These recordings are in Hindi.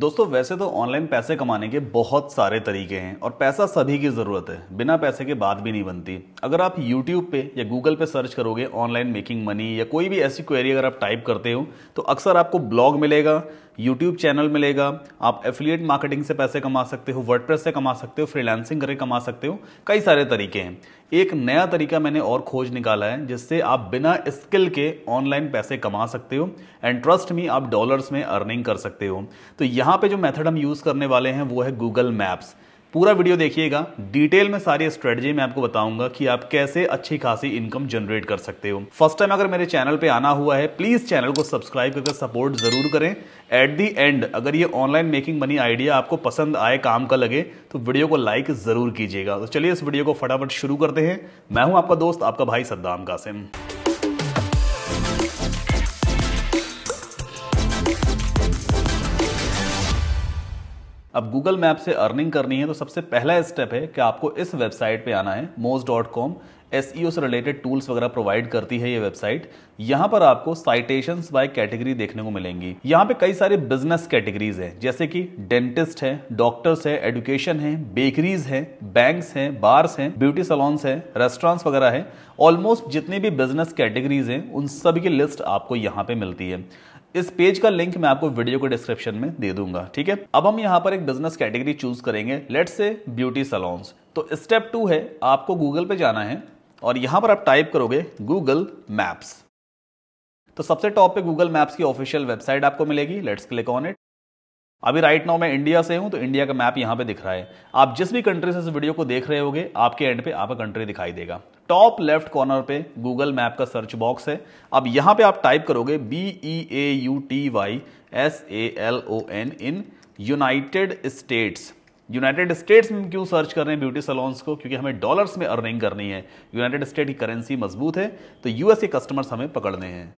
दोस्तों वैसे तो ऑनलाइन पैसे कमाने के बहुत सारे तरीके हैं और पैसा सभी की ज़रूरत है बिना पैसे के बात भी नहीं बनती अगर आप यूट्यूब पे या गूगल पे सर्च करोगे ऑनलाइन मेकिंग मनी या कोई भी ऐसी क्वेरी अगर आप टाइप करते हो तो अक्सर आपको ब्लॉग मिलेगा यूट्यूब चैनल मिलेगा आप एफिलिएट मार्केटिंग से पैसे कमा सकते हो वर्ड से कमा सकते हो फ्रीलांसिंग करके कमा सकते हो कई सारे तरीके हैं एक नया तरीका मैंने और खोज निकाला है जिससे आप बिना स्किल के ऑनलाइन पैसे कमा सकते हो एंड ट्रस्ट में आप डॉलर्स में अर्निंग कर सकते हो तो यहाँ पे जो मेथड हम यूज़ करने वाले हैं वो है गूगल मैप्स पूरा वीडियो देखिएगा डिटेल में सारी स्ट्रेटजी मैं आपको बताऊंगा कि आप कैसे अच्छी खासी इनकम जनरेट कर सकते हो फर्स्ट टाइम अगर मेरे चैनल पे आना हुआ है प्लीज चैनल को सब्सक्राइब करके सपोर्ट जरूर करें एट दी एंड अगर ये ऑनलाइन मेकिंग मनी आइडिया आपको पसंद आए काम का लगे तो वीडियो को लाइक जरूर कीजिएगा तो चलिए इस वीडियो को फटाफट शुरू करते हैं मैं हूं आपका दोस्त आपका भाई सद्दाम कासिम अब गूगल मैप से अर्निंग करनी है तो सबसे पहला स्टेप है कि आपको इस वेबसाइट पे आना है मोज डॉट कॉम एस से रिलेटेड टूल्स वगैरह प्रोवाइड करती है ये वेबसाइट यहाँ पर आपको साइटेशन बाय कैटेगरी देखने को मिलेंगी यहाँ पे कई सारे बिजनेस कैटेगरीज हैं जैसे कि डेंटिस्ट है डॉक्टर्स है एडुकेशन है बेकरीज है बैंक्स हैं बार्स हैं ब्यूटी सलॉन्स हैं रेस्टोरेंट्स वगैरह है ऑलमोस्ट जितनी भी बिजनेस कैटेगरीज हैं उन सभी की लिस्ट आपको यहाँ पे मिलती है इस पेज का लिंक मैं आपको वीडियो को डिस्क्रिप्शन में दे दूंगा ठीक है अब हम यहाँ पर एक बिजनेस कैटेगरी चूज करेंगे लेट्स से ब्यूटी सलोन्स तो स्टेप टू है आपको गूगल पे जाना है और यहाँ पर आप टाइप करोगे गूगल मैप्स तो सबसे टॉप पे गूगल मैप्स की ऑफिशियल वेबसाइट आपको मिलेगी लेट्स क्लिक ऑन इट अभी राइट नाउ मैं इंडिया से हूं तो इंडिया का मैप यहाँ पे दिख रहा है आप जिस भी कंट्री से इस वीडियो को देख रहे होगे आपके एंड पे आपका कंट्री दिखाई देगा टॉप लेफ्ट कॉर्नर पे गूगल मैप का सर्च बॉक्स है अब यहां पे आप टाइप करोगे B E A U T Y S A L O N in United States United States में क्यों सर्च कर रहे हैं ब्यूटी सलोन्स को क्योंकि हमें डॉलर्स में अर्निंग करनी है यूनाइटेड स्टेट की करेंसी मजबूत है तो यूएस के कस्टमर्स हमें पकड़ने हैं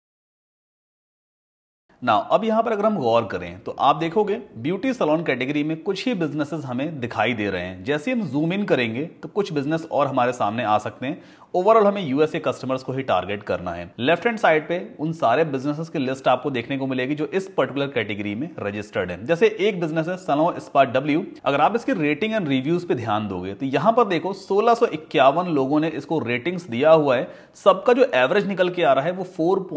ना अब यहां पर अगर हम गौर करें तो आप देखोगे ब्यूटी सलोन कैटेगरी में कुछ ही बिजनेसेस हमें दिखाई दे रहे हैं जैसे हम जूम इन करेंगे तो कुछ बिजनेस और हमारे सामने आ सकते हैं ओवरऑल हमें यूएसए कस्टमर्स को ही टारगेट करना है लेफ्ट हैंड साइड पे उन सारे बिजनेसेस की लिस्ट आपको देखने को मिलेगी जो इस पर्टिकुलर कैटेगरी में रजिस्टर्ड है जैसे एक बिजनेस है सनो स्पा डब्ल्यू अगर आप इसकी रेटिंग एंड रिव्यूज पे ध्यान दोगे तो यहां पर देखो सोलह लोगों ने इसको रेटिंग्स दिया हुआ है सबका जो एवरेज निकल के आ रहा है वो फोर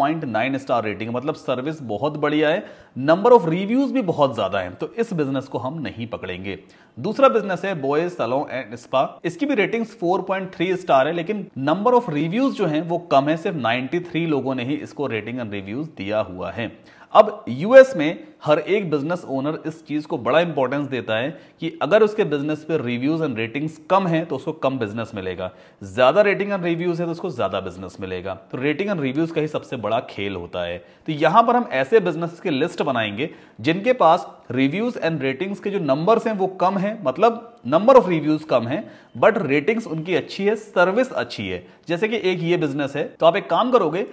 स्टार रेटिंग मतलब सर्विस बहुत बढ़िया है नंबर ऑफ रिव्यूज भी बहुत ज्यादा है तो इस बिजनेस को हम नहीं पकड़ेंगे दूसरा बिजनेस है बॉयज सलों एंड स्पा इसकी भी रेटिंग्स 4.3 स्टार है लेकिन नंबर ऑफ रिव्यूज जो हैं वो कम है सिर्फ 93 लोगों ने ही इसको रेटिंग एंड रिव्यूज दिया हुआ है अब यूएस में हर एक बिजनेस ओनर इस चीज को बड़ा इंपॉर्टेंस देता है कि अगर उसके बिजनेस पे रिव्यूज एंड रेटिंग्स कम है तो उसको कम बिजनेस मिलेगा ज्यादा रेटिंग एंड रिव्यूज है तो उसको ज्यादा बिजनेस मिलेगा तो रेटिंग एंड रिव्यूज का ही सबसे बड़ा खेल होता है तो यहां पर हम ऐसे बिजनेस की लिस्ट बनाएंगे जिनके पास रिव्यूज एंड रेटिंग्स के जो नंबर हैं वो कम है मतलब नंबर ऑफ रिव्यूज कम है बट रेटिंग्स उनकी अच्छी है सर्विस अच्छी है जैसे कि एक ये बिजनेस है तो आप एक काम करोगे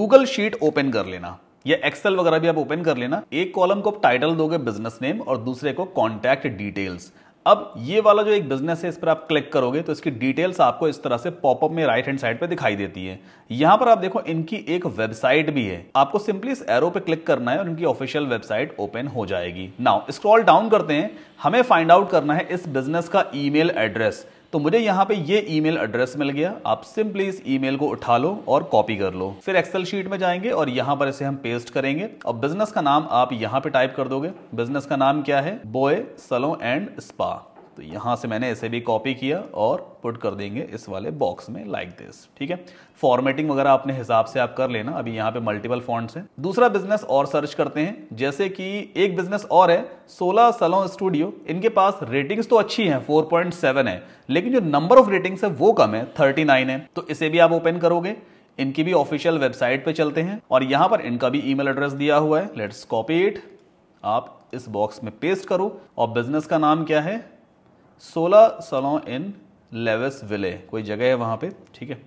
गूगल शीट ओपन कर लेना या एक्सेल वगैरह भी आप ओपन कर लेना एक कॉलम को आप टाइटल दोगे बिजनेस नेम और दूसरे को कॉन्टैक्ट डिटेल्स अब ये वाला जो एक बिजनेस है इस पर आप क्लिक करोगे तो इसकी डिटेल्स आपको इस तरह से पॉपअप में राइट हैंड साइड पे दिखाई देती है यहां पर आप देखो इनकी एक वेबसाइट भी है आपको सिंपली इस एरो पे क्लिक करना है और इनकी ऑफिशियल वेबसाइट ओपन हो जाएगी नाउ स्क्रॉल डाउन करते हैं हमें फाइंड आउट करना है इस बिजनेस का ईमेल एड्रेस तो मुझे यहाँ पे ये ईमेल एड्रेस मिल गया आप सिंपली इस ईमेल को उठा लो और कॉपी कर लो फिर एक्सेल शीट में जाएंगे और यहाँ पर इसे हम पेस्ट करेंगे और बिजनेस का नाम आप यहाँ पे टाइप कर दोगे बिजनेस का नाम क्या है बोए सलो एंड स्पा तो यहाँ से मैंने ऐसे भी कॉपी किया और पुट कर देंगे इस वाले बॉक्स में लाइक like दिस ठीक है फॉर्मेटिंग वगैरह अपने हिसाब से आप कर लेना अभी यहाँ पे मल्टीपल फॉन्ट्स हैं दूसरा बिजनेस और सर्च करते हैं जैसे कि एक बिजनेस और है सोलह सलों स्टूडियो इनके पास रेटिंग्स तो अच्छी पॉइंट सेवन है लेकिन जो नंबर ऑफ रेटिंग्स है वो कम है नाइन है तो इसे भी आप ओपन करोगे इनकी भी ऑफिशियल वेबसाइट पे चलते हैं और यहाँ पर इनका भी ईमेल एड्रेस दिया हुआ है लेट्स कॉपी इट आप इस बॉक्स में पेस्ट करो और बिजनेस का नाम क्या है सोलह सलों इन लेवस विले कोई जगह है वहाँ पे ठीक है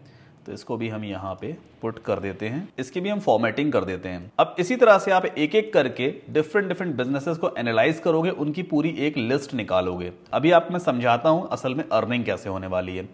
तो इसको भी हम यहाँ पे पुट कर देते हैं इसकी भी हम फॉर्मेटिंग कर देते हैं अब इसी तरह से आप एक एक करके डिफरेंट डिफरेंट बिजनेसेस को एनालाइज करोगे उनकी पूरी एक लिस्ट निकालोगे अभी आप मैं समझाता हूँ असल में अर्निंग कैसे होने वाली है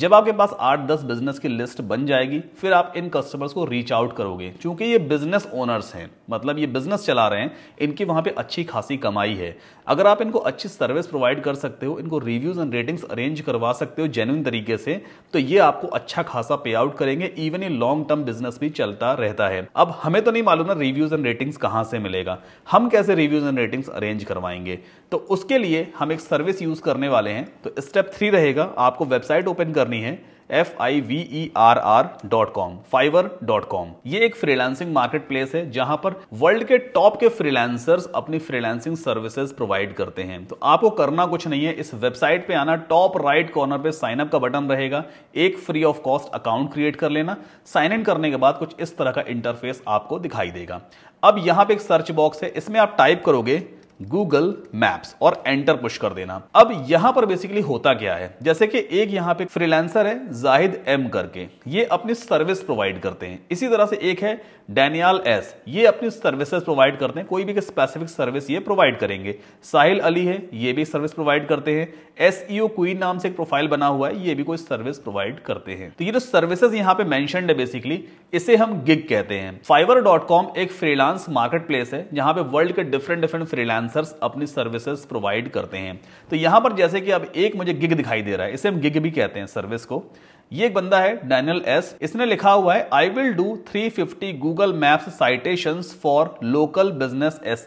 जब आपके पास आठ दस बिजनेस की लिस्ट बन जाएगी फिर आप इन कस्टमर्स को रीच आउट करोगे क्योंकि ये बिजनेस ओनर्स हैं मतलब ये बिजनेस चला रहे हैं इनकी वहाँ पे अच्छी खासी कमाई है अगर आप इनको अच्छी सर्विस प्रोवाइड कर सकते हो इनको रिव्यूज एंड रेटिंग्स अरेंज करवा सकते हो जेन्यून तरीके से तो ये आपको अच्छा खासा पे आउट करेंगे इवन ये लॉन्ग टर्म बिजनेस भी चलता रहता है अब हमें तो नहीं मालूम ना रिव्यूज एंड रेटिंग्स कहाँ से मिलेगा हम कैसे रिव्यूज एंड रेटिंग्स अरेंज करवाएंगे तो उसके लिए हम एक सर्विस यूज करने वाले हैं तो स्टेप थ्री रहेगा आपको वेबसाइट ओपन कर करनी है F I V E R R dot com Fiverr dot com ये एक फ्रीलांसिंग मार्केट प्लेस है जहां पर वर्ल्ड के टॉप के फ्रीलांसर्स अपनी फ्रीलांसिंग सर्विसेज प्रोवाइड करते हैं तो आपको करना कुछ नहीं है इस वेबसाइट पे आना टॉप राइट कॉर्नर पे साइन अप का बटन रहेगा एक free of cost account create कर लेना साइन इन करने के बाद कुछ इस तरह का इंटरफेस आपको दिखाई देगा अब यहां पे एक सर्च बॉक्स है इसमें आप टाइप करोगे गूगल मैप्स और एंटर पुश कर देना अब यहां पर बेसिकली होता क्या है जैसे कि एक यहाँ पे फ्रीलांसर है जाहिद एम करके ये अपनी सर्विस प्रोवाइड करते हैं इसी तरह से एक है डैनियाल एस ये अपनी सर्विसेज प्रोवाइड करते हैं कोई भी स्पेसिफिक सर्विस ये प्रोवाइड करेंगे साहिल अली है ये भी सर्विस प्रोवाइड करते हैं एस क्वीन e नाम से एक प्रोफाइल बना हुआ है ये भी कोई सर्विस प्रोवाइड करते हैं तो ये जो तो सर्विसेज यहाँ पे मैंशन है बेसिकली इसे हम गिग कहते हैं फाइवर एक फ्रीलांस मार्केट प्लेस है जहां पे वर्ल्ड के डिफरेंट डिफरेंट फ्रीलांस फ्रीलांसर्स अपनी सर्विसेज प्रोवाइड करते हैं तो यहां पर जैसे कि अब एक मुझे गिग दिखाई दे रहा है इसे हम गिग भी कहते हैं सर्विस को ये एक बंदा है डैनियल एस इसने लिखा हुआ है I will do 350 fifty Google Maps citation for local businesses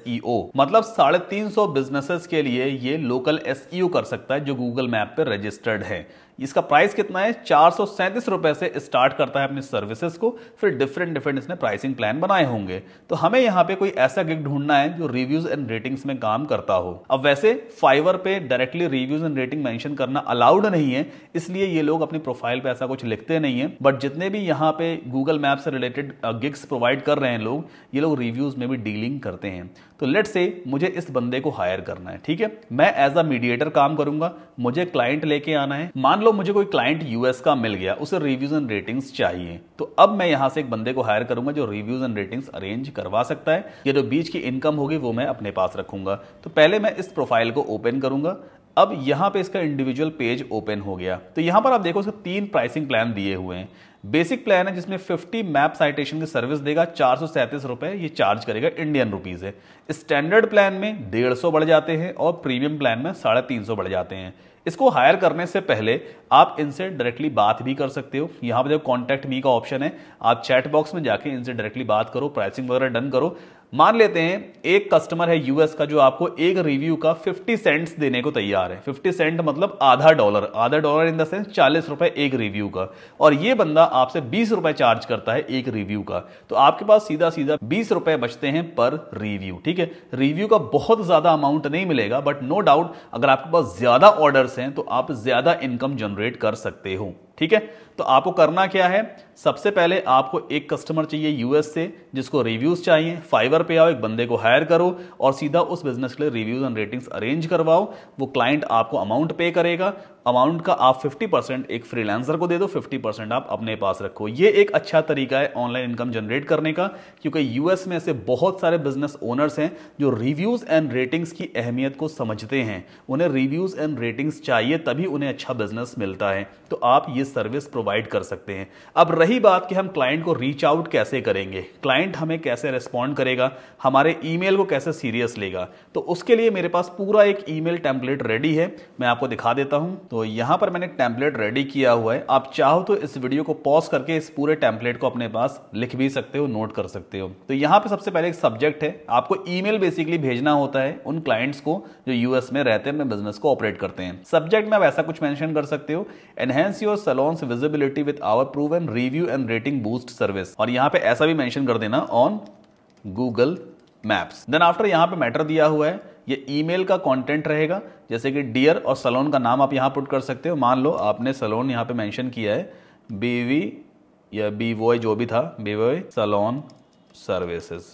मतलब साढ़े तीन सौ बिजनेसेस के लिए ये लोकल एस e कर सकता है जो गूगल मैप पे रजिस्टर्ड है इसका प्राइस कितना है चार रुपए से स्टार्ट करता है अपनी सर्विसेज को फिर डिफरेंट डिफरेंट इसने प्राइसिंग प्लान बनाए होंगे तो हमें यहाँ पे कोई ऐसा गिग ढूंढना है जो रिव्यूज एंड रेटिंग्स में काम करता हो अब वैसे फाइवर पे directly reviews and rating mention करना अलाउड नहीं है इसलिए ये लोग अपनी प्रोफाइल पे ऐसा कुछ लिखते नहीं है बट जितने भी यहाँ पे गूगल मैप से रिलेटेड गिग्स प्रोवाइड कर रहे हैं लोग ये लोग रिव्यूज में भी डीलिंग करते हैं तो लेट से मुझे इस बंदे को हायर करना है ठीक है मैं एज अ मीडिएटर काम करूंगा मुझे क्लाइंट लेके आना है मान लो मुझे कोई क्लाइंट यूएस का मिल गया उसे रिव्यूज एंड रेटिंग्स चाहिए तो अब मैं यहां से एक बंदे को हायर करूंगा जो रिव्यूज एंड रेटिंग्स अरेंज करवा सकता है ये जो बीच की इनकम होगी वो मैं अपने पास रखूंगा तो पहले मैं इस प्रोफाइल को ओपन करूंगा अब यहां पे इसका इंडिविजुअल पेज ओपन हो गया तो यहां पर आप देखो इसके तीन प्राइसिंग प्लान दिए हुए हैं बेसिक प्लान है जिसमें 50 मैप साइटेशन की सर्विस देगा चार सौ सैंतीस रुपए ये चार्ज करेगा इंडियन रुपीज है स्टैंडर्ड प्लान में डेढ़ सौ बढ़ जाते हैं और प्रीमियम प्लान में साढ़े तीन सौ बढ़ जाते हैं इसको हायर करने से पहले आप इनसे डायरेक्टली बात भी कर सकते हो यहाँ पर जो कॉन्टैक्ट मी का ऑप्शन है आप चैट बॉक्स में जाके इनसे डायरेक्टली बात करो प्राइसिंग वगैरह डन करो मान लेते हैं एक कस्टमर है यूएस का जो आपको एक रिव्यू का 50 सेंट्स देने को तैयार है 50 सेंट मतलब आधा डॉलर आधा डॉलर इन द सेंस चालीस रुपए एक रिव्यू का और ये बंदा आपसे बीस रुपए चार्ज करता है एक रिव्यू का तो आपके पास सीधा सीधा बीस रुपए बचते हैं पर रिव्यू ठीक है रिव्यू का बहुत ज्यादा अमाउंट नहीं मिलेगा बट नो डाउट अगर आपके पास ज्यादा ऑर्डर हैं तो आप ज़्यादा इनकम जनरेट कर सकते हो ठीक है तो आपको करना क्या है सबसे पहले आपको एक कस्टमर चाहिए यूएस से जिसको रिव्यूज चाहिए फाइवर पे आओ एक बंदे को हायर करो और सीधा उस बिजनेस के लिए रिव्यूज एंड रेटिंग्स अरेंज करवाओ वो क्लाइंट आपको अमाउंट पे करेगा अमाउंट का आप 50 परसेंट एक फ्रीलांसर को दे दो 50 परसेंट आप अपने पास रखो ये एक अच्छा तरीका है ऑनलाइन इनकम जनरेट करने का क्योंकि यूएस में ऐसे बहुत सारे बिजनेस ओनर्स हैं जो रिव्यूज एंड रेटिंग्स की अहमियत को समझते हैं उन्हें रिव्यूज एंड रेटिंग्स चाहिए तभी उन्हें अच्छा बिजनेस मिलता है तो आप ये सर्विस प्रोवाइड कर सकते हैं अब रही बात कि हम क्लाइंट को रीच आउट कैसे करेंगे क्लाइंट हमें कैसे रिस्पॉन्ड करेगा हमारे ईमेल को कैसे सीरियस लेगा तो उसके लिए मेरे पास पूरा एक ईमेल टेम्पलेट रेडी है मैं आपको दिखा देता हूँ तो यहाँ पर मैंने एक टेम्पलेट रेडी किया हुआ है आप चाहो तो इस वीडियो को पॉज करके इस पूरे टेम्पलेट को अपने पास लिख भी सकते हो नोट कर सकते हो तो यहाँ पर सबसे पहले एक सब्जेक्ट है आपको ई बेसिकली भेजना होता है उन क्लाइंट्स को जो यूएस में रहते हैं बिजनेस को ऑपरेट करते हैं सब्जेक्ट में आप ऐसा कुछ मेंशन कर सकते हो enhance your visibility with our proven and review and rating boost service और यहाँ पे ऐसा भी मैंशन कर देना on Google Maps then after यहाँ पे मैटर दिया हुआ है ये ईमेल का कंटेंट रहेगा जैसे कि डियर और सलोन का नाम आप यहाँ पुट कर सकते हो मान लो आपने सलोन यहाँ पे मेंशन किया है बीवी या बी बीवोय जो भी था बी बीवोय सलोन सर्विसेज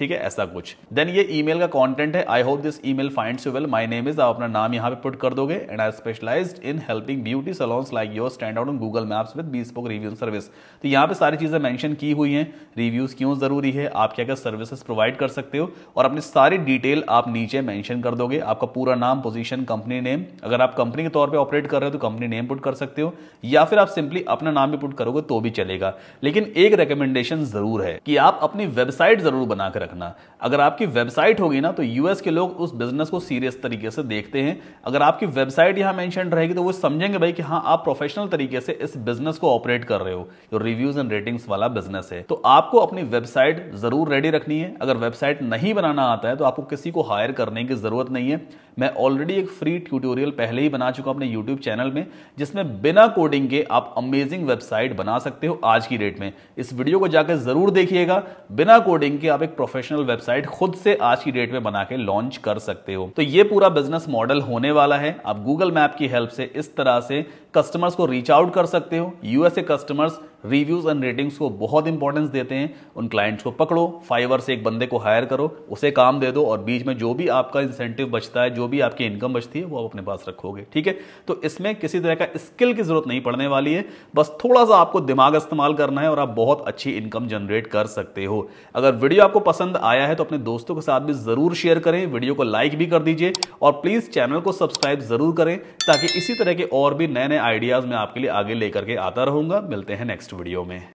ठीक है ऐसा कुछ देन ये ईमेल का कंटेंट है I hope this email finds you well my name is आप अपना नाम यहाँ पे पुट कर दोगे and I specialised in helping beauty salons like your stand out on Google Maps with bespoke review service तो यहाँ पे सारी चीजें मैंशन की हुई हैं रिव्यूज क्यों जरूरी है आप क्या क्या सर्विसेज प्रोवाइड कर सकते हो और अपनी सारी डिटेल आप नीचे मैंशन कर दोगे आपका पूरा नाम पोजिशन कंपनी नेम अगर आप कंपनी के तौर पर ऑपरेट कर रहे हो तो कंपनी नेम पुट कर सकते हो या फिर आप सिंपली अपना नाम भी पुट करोगे तो भी चलेगा लेकिन एक रिकमेंडेशन जरूर है कि आप अपनी वेबसाइट जरूर बनाकर रखना अगर आपकी वेबसाइट होगी ना तो यूएस के लोग उस बिजनेस को सीरियस तरीके से देखते हैं अगर आपकी वेबसाइट यहाँ मैंशन रहेगी तो वो समझेंगे भाई कि हाँ आप प्रोफेशनल तरीके से इस बिजनेस को ऑपरेट कर रहे हो जो रिव्यूज एंड रेटिंग्स वाला बिजनेस है तो आपको अपनी वेबसाइट जरूर रेडी रखनी है अगर वेबसाइट नहीं बनाना आता है तो आपको किसी को हायर करने की जरूरत नहीं है मैं ऑलरेडी एक फ्री ट्यूटोरियल पहले ही बना चुका अपने यूट्यूब चैनल में जिसमें बिना कोडिंग के आप अमेजिंग वेबसाइट बना सकते हो आज की डेट में इस वीडियो को जाकर जरूर देखिएगा बिना कोडिंग के आप एक प्रोफेशनल वेबसाइट खुद से आज की डेट में बना के लॉन्च कर सकते हो तो ये पूरा बिजनेस मॉडल होने वाला है आप गूगल मैप की हेल्प से इस तरह से कस्टमर्स को रीच आउट कर सकते हो USA customers reviews and ratings को बहुत इंपॉर्टेंस देते हैं उन क्लाइंट्स को पकड़ो फाइवर से एक बंदे को हायर करो उसे काम दे दो और बीच में जो भी आपका इंसेंटिव बचता है जो भी आपकी इनकम बचती है वो आप अपने पास रखोगे ठीक है तो इसमें किसी तरह का स्किल की जरूरत नहीं पड़ने वाली है बस थोड़ा सा आपको दिमाग इस्तेमाल करना है और आप बहुत अच्छी इनकम जनरेट कर सकते हो अगर वीडियो आपको पसंद आया है तो अपने दोस्तों के साथ भी जरूर शेयर करें वीडियो को लाइक भी कर दीजिए और प्लीज चैनल को सब्सक्राइब जरूर करें ताकि इसी तरह के और भी नए नए आइडियाज़ मैं आपके लिए आगे लेकर के आता रहूँगा मिलते हैं नेक्स्ट वीडियो में